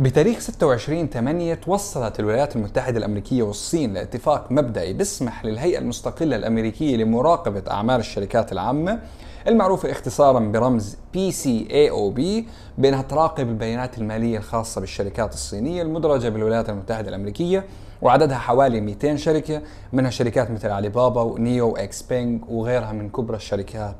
بتاريخ 26 8 توصلت الولايات المتحدة الأمريكية والصين لاتفاق مبدئي بيسمح للهيئة المستقلة الأمريكية لمراقبة أعمال الشركات العامة المعروفة اختصارا برمز PCAOB بأنها تراقب البيانات المالية الخاصة بالشركات الصينية المدرجة بالولايات المتحدة الأمريكية وعددها حوالي 200 شركة منها شركات مثل علي بابا ونيو اكس بينج وغيرها من كبرى الشركات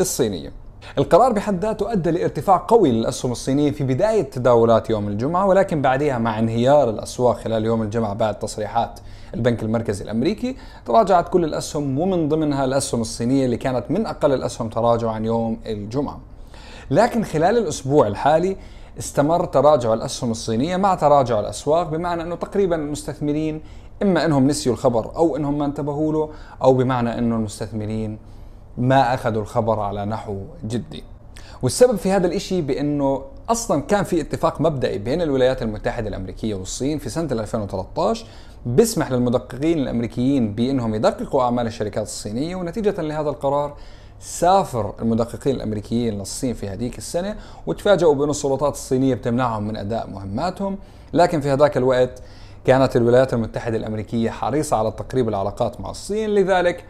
الصينيه القرار بحد ذاته أدى لارتفاع قوي للأسهم الصينية في بداية تداولات يوم الجمعة ولكن بعدها مع انهيار الأسواق خلال يوم الجمعة بعد تصريحات البنك المركزي الأمريكي تراجعت كل الأسهم ومن ضمنها الأسهم الصينية اللي كانت من أقل الأسهم تراجعا يوم الجمعة لكن خلال الأسبوع الحالي استمر تراجع الأسهم الصينية مع تراجع الأسواق بمعنى أنه تقريبا المستثمرين إما أنهم نسيوا الخبر أو أنهم ما انتبهوا له أو بمعنى أنه المستثمرين ما أخذوا الخبر على نحو جدي والسبب في هذا الإشي بأنه أصلا كان في اتفاق مبدئي بين الولايات المتحدة الأمريكية والصين في سنة 2013 بيسمح للمدققين الأمريكيين بأنهم يدققوا أعمال الشركات الصينية ونتيجة لهذا القرار سافر المدققين الامريكيين للصين في هذيك السنه وتفاجئوا بان السلطات الصينيه بتمنعهم من اداء مهماتهم، لكن في هذاك الوقت كانت الولايات المتحده الامريكيه حريصه على تقريب العلاقات مع الصين، لذلك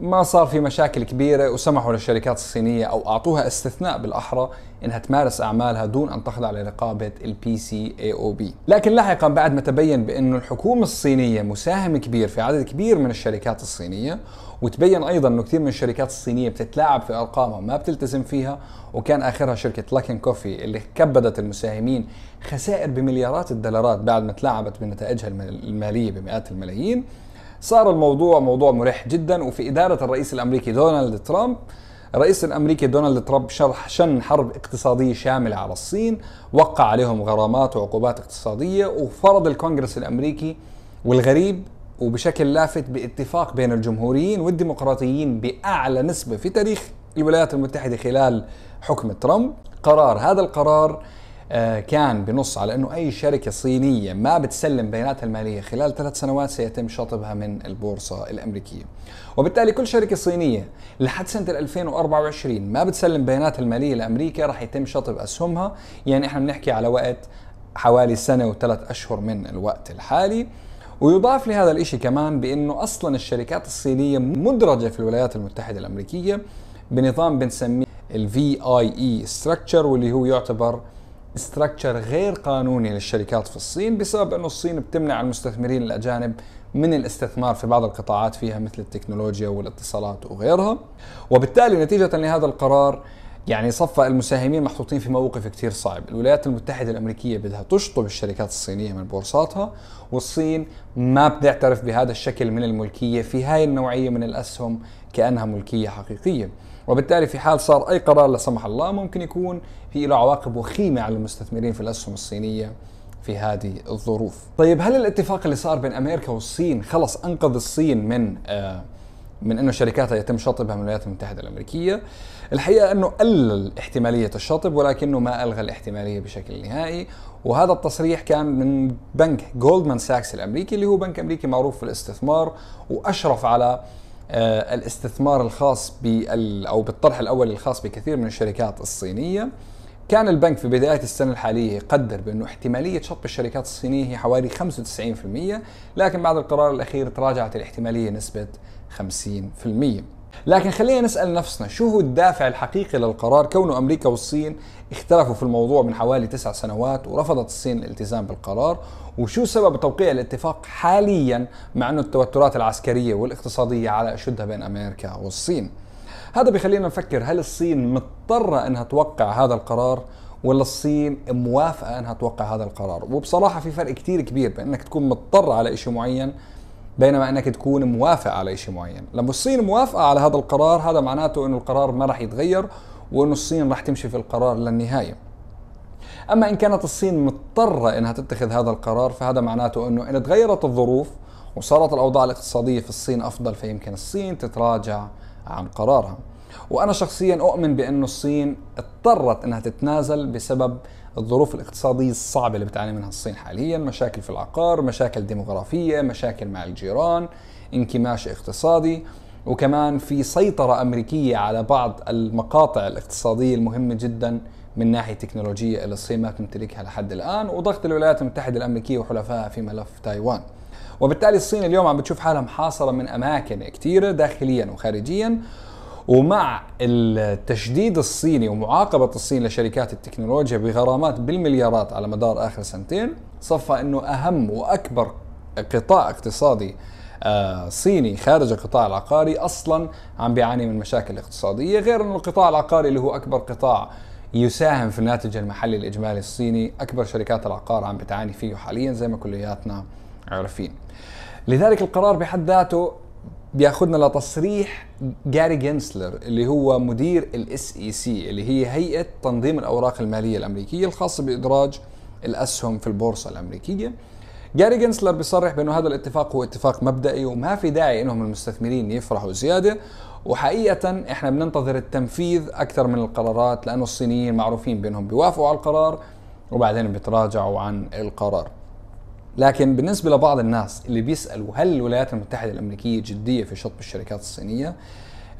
ما صار في مشاكل كبيره وسمحوا للشركات الصينيه او اعطوها استثناء بالاحرى انها تمارس اعمالها دون ان تخضع لرقابه البي سي اي او بي، لكن لاحقا بعد ما تبين بانه الحكومه الصينيه مساهم كبير في عدد كبير من الشركات الصينيه وتبين ايضا انه كثير من الشركات الصينيه بتتلاعب في ارقامها وما بتلتزم فيها وكان اخرها شركه لاكن كوفي اللي كبدت المساهمين خسائر بمليارات الدولارات بعد ما تلاعبت بنتائجها الماليه بمئات الملايين صار الموضوع موضوع مريح جدا وفي إدارة الرئيس الأمريكي دونالد ترامب الرئيس الامريكي دونالد ترامب شرح شن حرب اقتصاديه شامله على الصين، وقع عليهم غرامات وعقوبات اقتصاديه وفرض الكونغرس الامريكي والغريب وبشكل لافت باتفاق بين الجمهوريين والديمقراطيين باعلى نسبه في تاريخ الولايات المتحده خلال حكم ترامب، قرار هذا القرار آه، كان بنص على انه اي شركه صينيه ما بتسلم بياناتها الماليه خلال ثلاث سنوات سيتم شطبها من البورصه الامريكيه. وبالتالي كل شركه صينيه لحد سنه 2024 ما بتسلم بياناتها الماليه لامريكا راح يتم شطب اسهمها، يعني احنا بنحكي على وقت حوالي سنه وثلاث اشهر من الوقت الحالي. ويضاف لهذا الإشي كمان بأنه أصلا الشركات الصينية مدرجة في الولايات المتحدة الأمريكية بنظام بنسميه الفي اي اي واللي هو يعتبر استراكشر غير قانوني للشركات في الصين بسبب انه الصين بتمنع المستثمرين الاجانب من الاستثمار في بعض القطاعات فيها مثل التكنولوجيا والاتصالات وغيرها وبالتالي نتيجة لهذا القرار يعني صفى المساهمين محطوطين في موقف كثير صعب الولايات المتحدة الأمريكية بدها تشطب الشركات الصينية من بورصاتها والصين ما بتعترف بهذا الشكل من الملكية في هاي النوعية من الأسهم كأنها ملكية حقيقية وبالتالي في حال صار اي قرار لا سمح الله ممكن يكون في له عواقب وخيمه على المستثمرين في الاسهم الصينيه في هذه الظروف. طيب هل الاتفاق اللي صار بين امريكا والصين خلص انقذ الصين من آه من انه شركاتها يتم شطبها من الولايات المتحده الامريكيه الحقيقه انه قلل احتماليه الشطب ولكنه ما الغى الاحتماليه بشكل نهائي وهذا التصريح كان من بنك جولدمان ساكس الامريكي اللي هو بنك امريكي معروف في الاستثمار واشرف على آه، الاستثمار الخاص بال او بالطرح الاول الخاص بكثير من الشركات الصينيه كان البنك في بداية السنة الحالية قدر بأنه احتمالية شطب الشركات الصينية هي حوالي 95% لكن بعد القرار الأخير تراجعت الاحتمالية نسبة 50% لكن خلينا نسأل نفسنا شو هو الدافع الحقيقي للقرار كونه أمريكا والصين اختلفوا في الموضوع من حوالي تسع سنوات ورفضت الصين الالتزام بالقرار وشو سبب توقيع الاتفاق حاليا مع أنه التوترات العسكرية والاقتصادية على أشدها بين أمريكا والصين هذا بخلينا نفكر هل الصين مضطرة أنها توقع هذا القرار ولا الصين موافقة أنها توقع هذا القرار وبصراحة في فرق كتير كبير بأنك تكون مضطر على إشي معين بينما انك تكون موافق على شيء معين لما الصين موافقه على هذا القرار هذا معناته انه القرار ما راح يتغير وانه الصين راح تمشي في القرار للنهايه اما ان كانت الصين مضطره انها تتخذ هذا القرار فهذا معناته انه ان تغيرت الظروف وصارت الاوضاع الاقتصاديه في الصين افضل فيمكن الصين تتراجع عن قرارها وانا شخصيا اؤمن بانه الصين اضطرت انها تتنازل بسبب الظروف الاقتصادية الصعبة اللي بتعاني منها الصين حاليا مشاكل في العقار مشاكل ديموغرافية مشاكل مع الجيران انكماش اقتصادي وكمان في سيطرة أمريكية على بعض المقاطع الاقتصادية المهمة جدا من ناحية تكنولوجية اللي الصين ما تمتلكها لحد الآن وضغط الولايات المتحدة الأمريكية وحلفائها في ملف تايوان وبالتالي الصين اليوم عم بتشوف حالها محاصرة من أماكن كثيرة داخليا وخارجيا ومع التشديد الصيني ومعاقبة الصين لشركات التكنولوجيا بغرامات بالمليارات على مدار آخر سنتين صفى أنه أهم وأكبر قطاع اقتصادي آه، صيني خارج القطاع العقاري أصلا عم بيعاني من مشاكل اقتصادية غير أنه القطاع العقاري اللي هو أكبر قطاع يساهم في الناتج المحلي الإجمالي الصيني أكبر شركات العقار عم بتعاني فيه حاليا زي ما كلياتنا عارفين لذلك القرار بحد ذاته بياخذنا لتصريح جاري جينسلر اللي هو مدير الاس اي سي e اللي هي هيئه تنظيم الاوراق الماليه الامريكيه الخاصه بادراج الاسهم في البورصه الامريكيه جاري جينسلر بيصرح بانه هذا الاتفاق هو اتفاق مبدئي وما في داعي انهم المستثمرين يفرحوا زياده وحقيقه احنا بننتظر التنفيذ اكثر من القرارات لانه الصينيين معروفين بانهم بيوافقوا على القرار وبعدين بيتراجعوا عن القرار لكن بالنسبة لبعض الناس اللي بيسألوا هل الولايات المتحدة الأمريكية جدية في شطب الشركات الصينية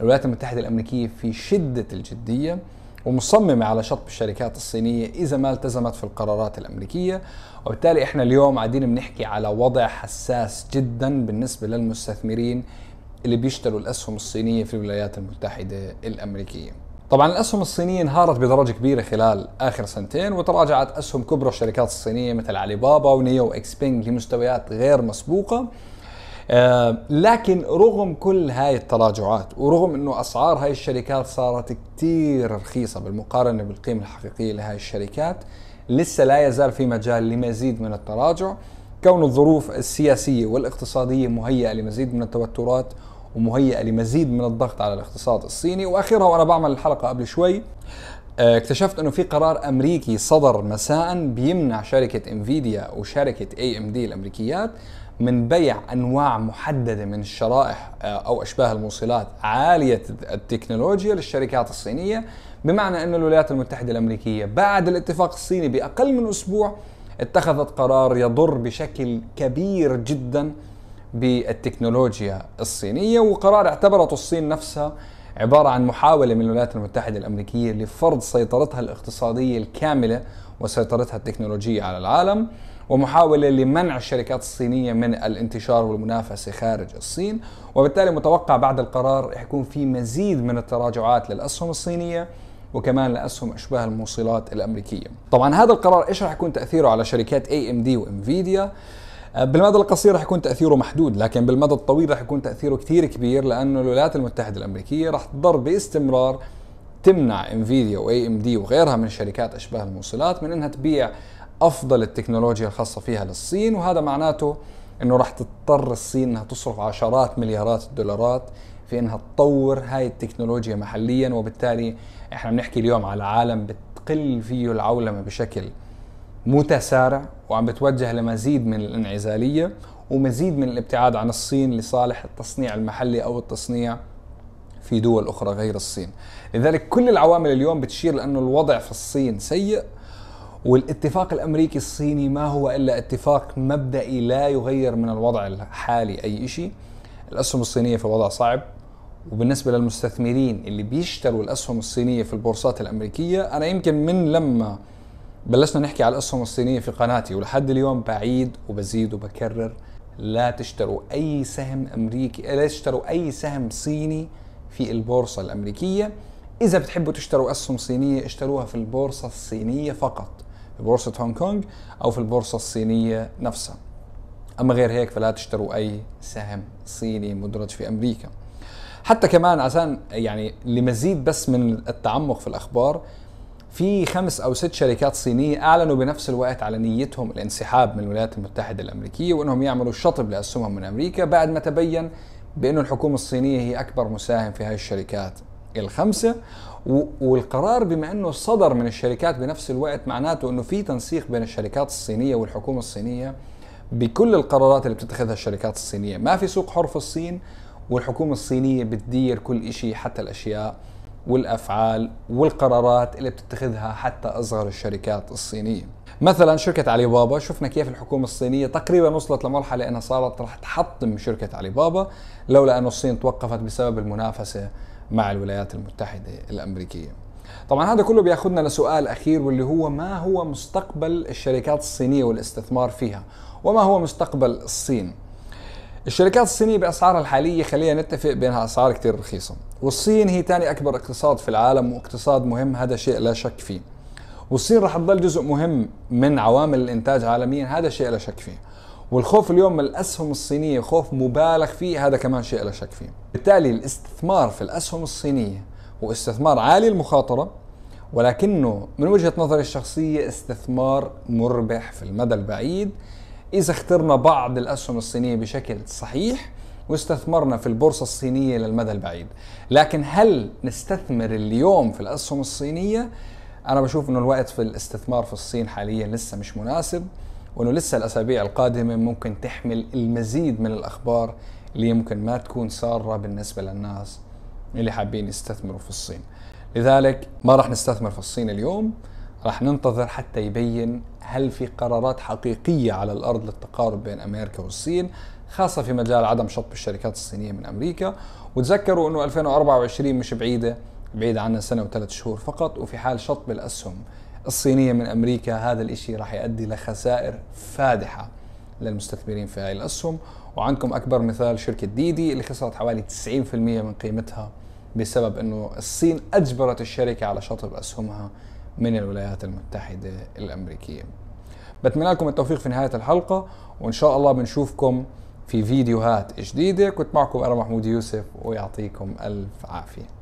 الولايات المتحدة الأمريكية في شدة الجدية ومصممة على شطب الشركات الصينية إذا ما التزمت في القرارات الأمريكية وبالتالي إحنا اليوم قاعدين بنحكي على وضع حساس جدا بالنسبة للمستثمرين اللي بيشتروا الأسهم الصينية في الولايات المتحدة الأمريكية طبعا الاسهم الصينيه انهارت بدرجه كبيره خلال اخر سنتين وتراجعت اسهم كبرى الشركات الصينيه مثل علي بابا ونيو اكس بينج لمستويات غير مسبوقه آه لكن رغم كل هاي التراجعات ورغم انه اسعار هاي الشركات صارت كتير رخيصه بالمقارنه بالقيمه الحقيقيه لهاي الشركات لسه لا يزال في مجال لمزيد من التراجع كون الظروف السياسيه والاقتصاديه مهيئه لمزيد من التوترات ومهيئة لمزيد من الضغط على الاقتصاد الصيني واخرها وأنا بعمل الحلقة قبل شوي آه، اكتشفت انه في قرار امريكي صدر مساء بيمنع شركه انفيديا وشركه اي ام دي الامريكيات من بيع انواع محدده من الشرائح آه، او اشباه الموصلات عاليه التكنولوجيا للشركات الصينيه بمعنى انه الولايات المتحده الامريكيه بعد الاتفاق الصيني باقل من اسبوع اتخذت قرار يضر بشكل كبير جدا بالتكنولوجيا الصينية وقرار اعتبرته الصين نفسها عبارة عن محاولة من الولايات المتحدة الأمريكية لفرض سيطرتها الاقتصادية الكاملة وسيطرتها التكنولوجية على العالم ومحاولة لمنع الشركات الصينية من الانتشار والمنافسة خارج الصين وبالتالي متوقع بعد القرار يكون في مزيد من التراجعات للأسهم الصينية وكمان لاسهم اشباه الموصلات الامريكيه. طبعا هذا القرار ايش راح يكون تاثيره على شركات اي ام دي وانفيديا؟ آه، بالمدى القصير راح يكون تاثيره محدود لكن بالمدى الطويل راح يكون تاثيره كثير كبير لانه الولايات المتحده الامريكيه راح تضطر باستمرار تمنع انفيديا واي ام دي وغيرها من شركات اشباه الموصلات من انها تبيع افضل التكنولوجيا الخاصه فيها للصين وهذا معناته انه راح تضطر الصين انها تصرف عشرات مليارات الدولارات في انها تطور هاي التكنولوجيا محليا وبالتالي احنا بنحكي اليوم على عالم بتقل فيه العولمه بشكل متسارع وعم بتوجه لمزيد من الانعزاليه ومزيد من الابتعاد عن الصين لصالح التصنيع المحلي او التصنيع في دول اخرى غير الصين لذلك كل العوامل اليوم بتشير لانه الوضع في الصين سيء والاتفاق الامريكي الصيني ما هو الا اتفاق مبدئي لا يغير من الوضع الحالي اي شيء الاسهم الصينيه في وضع صعب وبالنسبه للمستثمرين اللي بيشتروا الاسهم الصينيه في البورصات الامريكيه انا يمكن من لما بلشنا نحكي على الاسهم الصينيه في قناتي ولحد اليوم بعيد وبزيد وبكرر لا تشتروا اي سهم امريكي لا تشتروا اي سهم صيني في البورصه الامريكيه اذا بتحبوا تشتروا اسهم صينيه اشتروها في البورصه الصينيه فقط في بورصه هونغ كونغ او في البورصه الصينيه نفسها اما غير هيك فلا تشتروا اي سهم صيني مدرج في امريكا حتى كمان عشان يعني لمزيد بس من التعمق في الاخبار في خمس او ست شركات صينيه اعلنوا بنفس الوقت على نيتهم الانسحاب من الولايات المتحده الامريكيه وانهم يعملوا شطب لاسهمهم من امريكا بعد ما تبين بانه الحكومه الصينيه هي اكبر مساهم في هذه الشركات الخمسه والقرار بما انه صدر من الشركات بنفس الوقت معناته انه في تنسيق بين الشركات الصينيه والحكومه الصينيه بكل القرارات اللي بتتخذها الشركات الصينيه، ما في سوق حر في الصين والحكومه الصينيه بتدير كل شيء حتى الاشياء والافعال والقرارات اللي بتتخذها حتى اصغر الشركات الصينيه. مثلا شركه علي بابا شفنا كيف الحكومه الصينيه تقريبا وصلت لمرحله انها صارت رح تحطم شركه علي بابا لولا انه الصين توقفت بسبب المنافسه مع الولايات المتحده الامريكيه. طبعا هذا كله بياخذنا لسؤال اخير واللي هو ما هو مستقبل الشركات الصينيه والاستثمار فيها؟ وما هو مستقبل الصين؟ الشركات الصينية بأسعارها الحالية خلينا نتفق بينها أسعار كتير رخيصة والصين هي تاني أكبر اقتصاد في العالم واقتصاد مهم هذا شيء لا شك فيه والصين رح تضل جزء مهم من عوامل الإنتاج عالميا هذا شيء لا شك فيه والخوف اليوم من الأسهم الصينية خوف مبالغ فيه هذا كمان شيء لا شك فيه بالتالي الاستثمار في الأسهم الصينية هو استثمار عالي المخاطرة ولكنه من وجهة نظري الشخصية استثمار مربح في المدى البعيد إذا اخترنا بعض الأسهم الصينية بشكل صحيح واستثمرنا في البورصة الصينية للمدى البعيد لكن هل نستثمر اليوم في الأسهم الصينية؟ أنا بشوف أنه الوقت في الاستثمار في الصين حاليا لسه مش مناسب وأنه لسه الأسابيع القادمة ممكن تحمل المزيد من الأخبار اللي يمكن ما تكون سارة بالنسبة للناس اللي حابين يستثمروا في الصين لذلك ما راح نستثمر في الصين اليوم راح ننتظر حتى يبين هل في قرارات حقيقية على الأرض للتقارب بين أمريكا والصين خاصة في مجال عدم شطب الشركات الصينية من أمريكا وتذكروا أنه 2024 مش بعيدة بعيدة عنا سنة وثلاث شهور فقط وفي حال شطب الأسهم الصينية من أمريكا هذا الإشي راح يؤدي لخسائر فادحة للمستثمرين في هاي الأسهم وعندكم أكبر مثال شركة ديدي اللي خسرت حوالي 90% من قيمتها بسبب أنه الصين أجبرت الشركة على شطب أسهمها من الولايات المتحدة الأمريكية بتمنى لكم التوفيق في نهاية الحلقة وإن شاء الله بنشوفكم في فيديوهات جديدة كنت معكم أنا محمود يوسف ويعطيكم ألف عافية